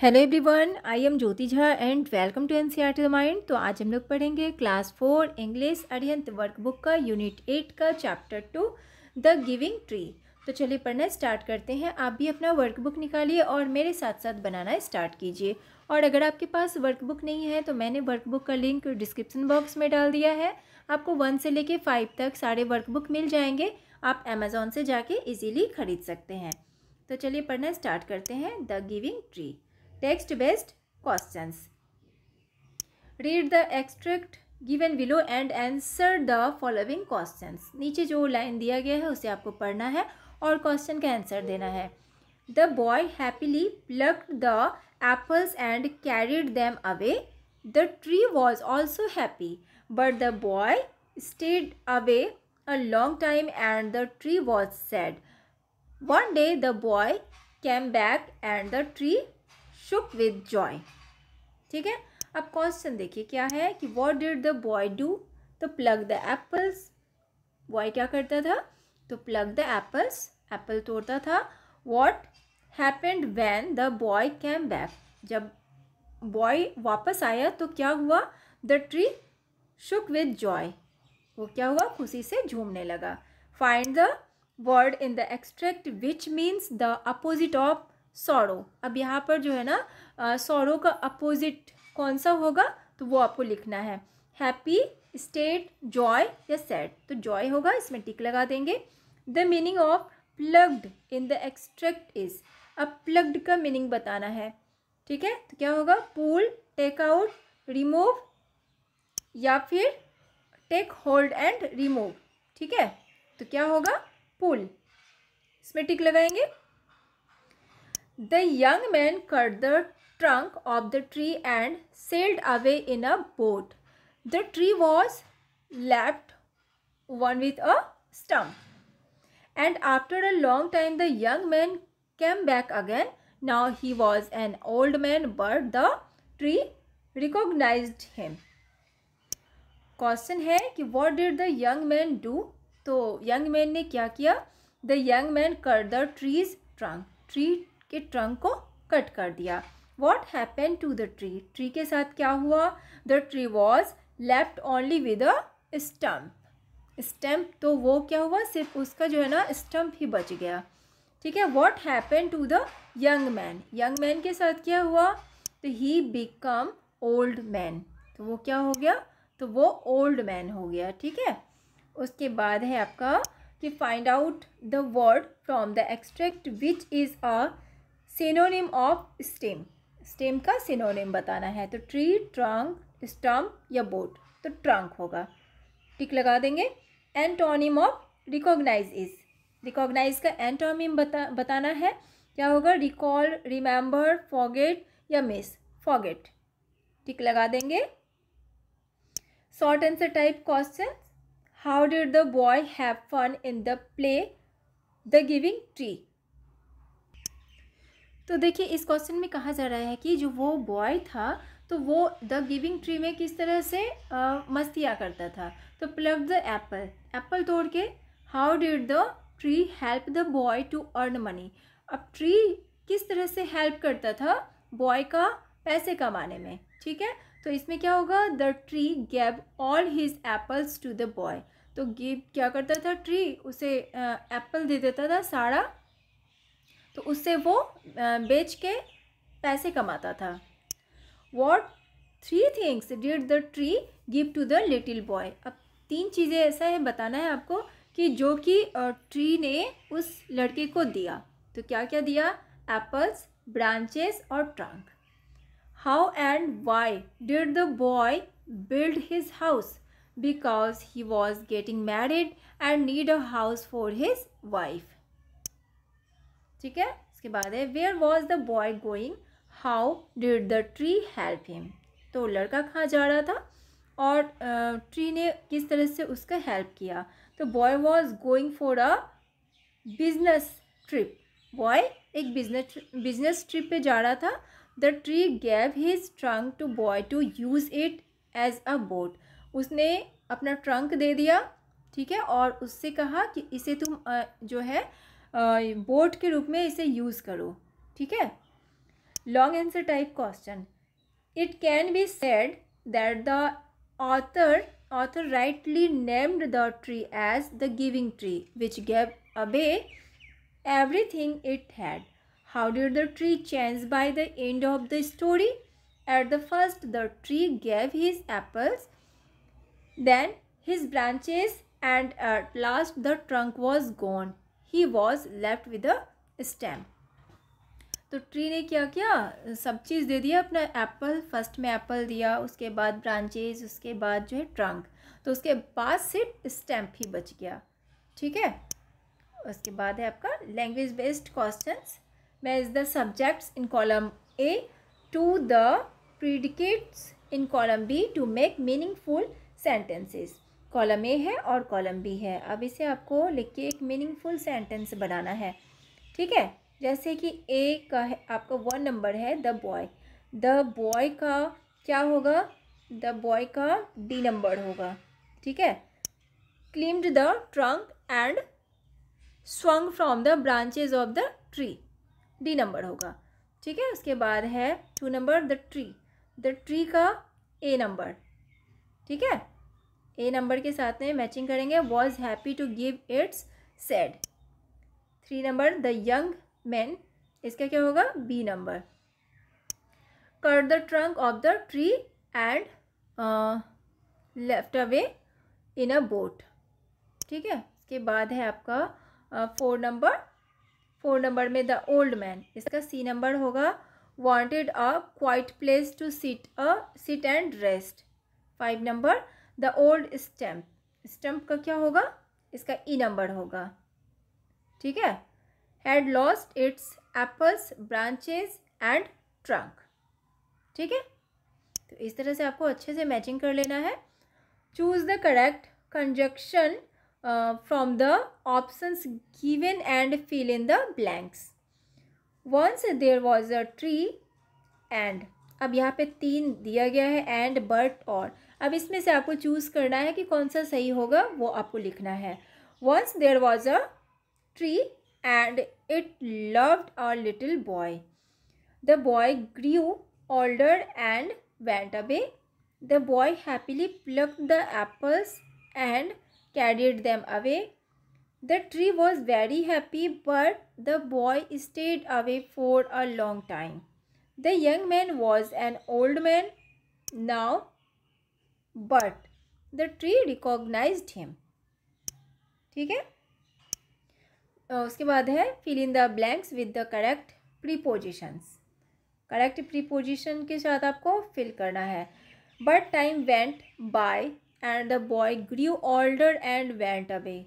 Hello everyone I am Jyoti Jha and welcome to N C R T mind तो आज हम लोग पढ़ेंगे class four English Arihant workbook का यूनिट एट का chapter two the giving tree तो चलिए पढ़ना स्टार्ट करते हैं आप भी अपना वर्कबुक निकालिए और मेरे साथ साथ बनाना स्टार्ट कीजिए और अगर आपके पास वर्कबुक नहीं है तो मैंने वर्कबुक का लिंक डिस्क्रिप्सन बॉक्स में डाल दिया है आपको वन से लेके फाइव तक सारे वर्कबुक मिल जाएंगे आप अमेज़ोन से जाके ईजीली खरीद सकते हैं तो चलिए पढ़ना स्टार्ट करते हैं the giving tree text based question read the extract given below and answer the following question नीचे जो लाइन दिया गया है उसे आपको पढ़ना है और क्वेश्चन का आंसर देना है the boy happily plucked the apples and carried them away the tree was also happy but the boy stayed away a long time and the tree was sad one day the boy came back and the tree shook with joy ठीक है अब question देखिए क्या है कि what did the boy do तो plug the apples boy क्या करता था तो प्लग द एप्पल्स एप्पल तोड़ता था what happened when the boy came back जब बॉय वापस आया तो क्या हुआ the tree shook with joy वो क्या हुआ खुशी से झूमने लगा find the word in the extract which means the opposite of sorrow अब यहाँ पर जो है ना सौरो का अपोजिट कौन सा होगा तो वो आपको लिखना है हैप्पी स्टेट जॉय या सैड तो जॉय होगा इसमें टिक लगा देंगे the meaning of plugged in the extract is अब प्लग्ड का मीनिंग बताना है ठीक है तो क्या होगा पुल टेक आउट रिमूव या फिर टेक होल्ड एंड रिमूव ठीक है तो क्या होगा पुल इसमें टिक लगाएंगे The young man cut the trunk of the tree and sailed away in a boat. The tree was lapped one with a stump. And after a long time, the young man came back again. Now he was an old man, but the tree recognized him. Question है कि what did the young man do? So, young man ne kya किया The young man cut the tree's trunk. Tree. के trunk को cut कर दिया what happen to the tree tree के साथ क्या हुआ the tree was left only with a stump stump तो वो क्या हुआ सिर्फ उसका जो है ना स्टम्प ही बच गया ठीक है what happen to the young man young man के साथ क्या हुआ तो ही बिकम ओल्ड मैन तो वो क्या हो गया तो वो ओल्ड मैन हो गया ठीक है उसके बाद है आपका कि find out the word from the extract which is a synonym of stem stem का सिनोनिम बताना है तो ट्री ट्रंक स्टम्प या बोट तो ट्रंक होगा टिक लगा देंगे antonym of recognise is recognise का एंटोनिम बता बताना है क्या होगा रिकॉल रिमेंबर फॉगेट या मिस फॉगेट टिक लगा देंगे short answer type question how did the boy have fun in the play the giving tree तो देखिए इस क्वेश्चन में कहा जा रहा है कि जो वो बॉय था तो वो द गिविंग ट्री में किस तरह से आ, मस्तियाँ करता था तो प्लग द एप्पल एप्पल तोड़ के how did the tree help the boy to earn money अब ट्री किस तरह से हेल्प करता था बॉय का पैसे कमाने में ठीक है तो इसमें क्या होगा the tree gave all his apples to the boy तो गिव क्या करता था ट्री उसे एप्पल दे देता था सारा तो उससे वो बेच के पैसे कमाता था what three things did the tree give to the little boy अब तीन चीज़ें ऐसा है बताना है आपको कि जो कि ट्री ने उस लड़के को दिया तो क्या क्या दिया एप्पल्स ब्रांचेस और trunk how and why did the boy build his house because he was getting married and need a house for his wife ठीक है इसके बाद है where was the boy going how did the tree help him तो लड़का कहाँ जा रहा था और ट्री ने किस तरह से उसका हेल्प किया तो boy was going for a business trip boy एक बिजनेस बिजनेस ट्रिप पे जा रहा था the tree gave his trunk to boy to use it as a boat उसने अपना ट्रंक दे दिया ठीक है और उससे कहा कि इसे तुम जो है बोर्ड के रूप में इसे यूज़ करो ठीक है long answer type question it can be said that the author author rightly named the tree as the giving tree which gave away everything it had how did the tree change by the end of the story at the first the tree gave his apples then his branches and at last the trunk was gone he was left with a stem तो tree ने क्या किया सब चीज़ दे दिया अपना Apple first में Apple दिया उसके बाद ब्रांचेज उसके बाद जो है ट्रंक तो उसके बाद सिर्फ स्टैम्प ही बच गया ठीक है उसके बाद है आपका लैंग्वेज बेस्ड क्वेश्चन मैं is the subjects in column A to the predicates in column B to make meaningful sentences column A है और कॉलम बी है अब इसे आपको लिख के एक मीनिंगफुल सेंटेंस बनाना है ठीक है जैसे कि ए का है आपका वन नंबर है द बॉय द बॉय का क्या होगा द बॉय का डी नंबर होगा ठीक है climbed the trunk and swung from the branches of the tree D number होगा ठीक है उसके बाद है two number the tree the tree का ए नंबर ठीक है ए नंबर के साथ में मैचिंग करेंगे was happy to give its shade three number the young man इसका क्या होगा B number cut the trunk of the tree and left away in a boat ठीक है इसके बाद है आपका फोर नंबर फोर नंबर में द ओल्ड मैन इसका सी नंबर होगा wanted a quite place to sit a uh, sit and rest five number the old stump stump का क्या होगा इसका ई e नंबर होगा ठीक है had lost its apples branches and trunk ठीक है तो इस तरह से आपको अच्छे से मैचिंग कर लेना है choose the correct conjunction from the options given and fill in the blanks once there was a tree and अब यहाँ पे तीन दिया गया है एंड बट और अब इसमें से आपको चूज़ करना है कि कौन सा सही होगा वो आपको लिखना है once there was a tree and it loved a little boy the boy grew older and went away the boy happily pluck the apples and carried them away the tree was very happy but the boy stayed away for a long time the young man was an old man now but the tree recognize him ठीक है उसके बाद है fill in the blanks with the correct prepositions correct preposition के साथ आपको fill करना है but time went by and the boy grew older and went away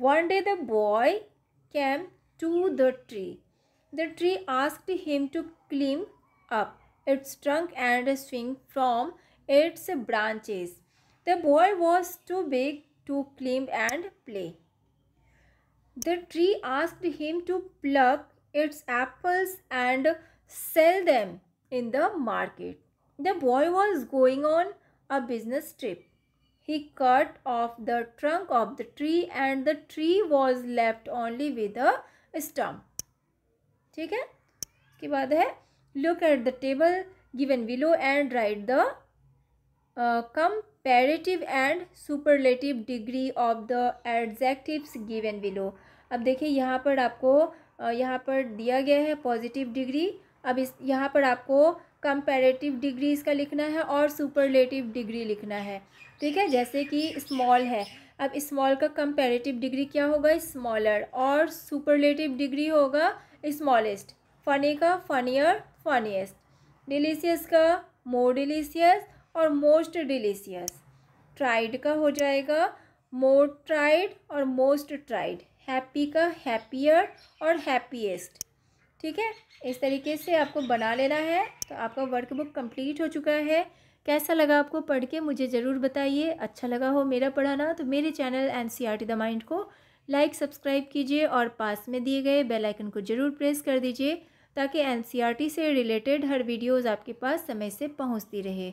one day the boy came to the tree the tree asked him to climb up its trunk and swing from its branches. The boy was too big to climb and play. The tree asked him to pluck its apples and sell them in the market. The boy was going on a business trip. He cut off the trunk of the tree and the tree was left only with a stump. ठीक है इसके बाद है look at the table given below and write the comparative and superlative degree of the adjectives given below अब देखिए यहाँ पर आपको यहाँ पर दिया गया है पॉजिटिव डिग्री अब इस यहाँ पर आपको कंपेरेटिव डिग्री इसका लिखना है और सुपरलेटिव डिग्री लिखना है ठीक है जैसे कि स्मॉल है अब स्मॉल का कंपेरेटिव डिग्री क्या होगा स्मॉलर और सुपरलेटिव डिग्री होगा स्मॉलेस्ट फनी का फनियर फनीस्ट डिलीशियस का मोर डिलीशियस और मोस्ट डिलीशियस ट्राइड का हो जाएगा मोर ट्राइड और मोस्ट ट्राइड हैप्पी का हैप्पियर और हैप्पीएस्ट ठीक है इस तरीके से आपको बना लेना है तो आपका वर्कबुक कंप्लीट हो चुका है कैसा लगा आपको पढ़ के मुझे ज़रूर बताइए अच्छा लगा हो मेरा पढ़ाना तो मेरे channel N C R T the mind को लाइक सब्सक्राइब कीजिए और पास में दिए गए बेल आइकन को ज़रूर प्रेस कर दीजिए ताकि एन सी आर टी से रिलेटेड हर वीडियोज़ आपके पास समय से पहुँचती रहे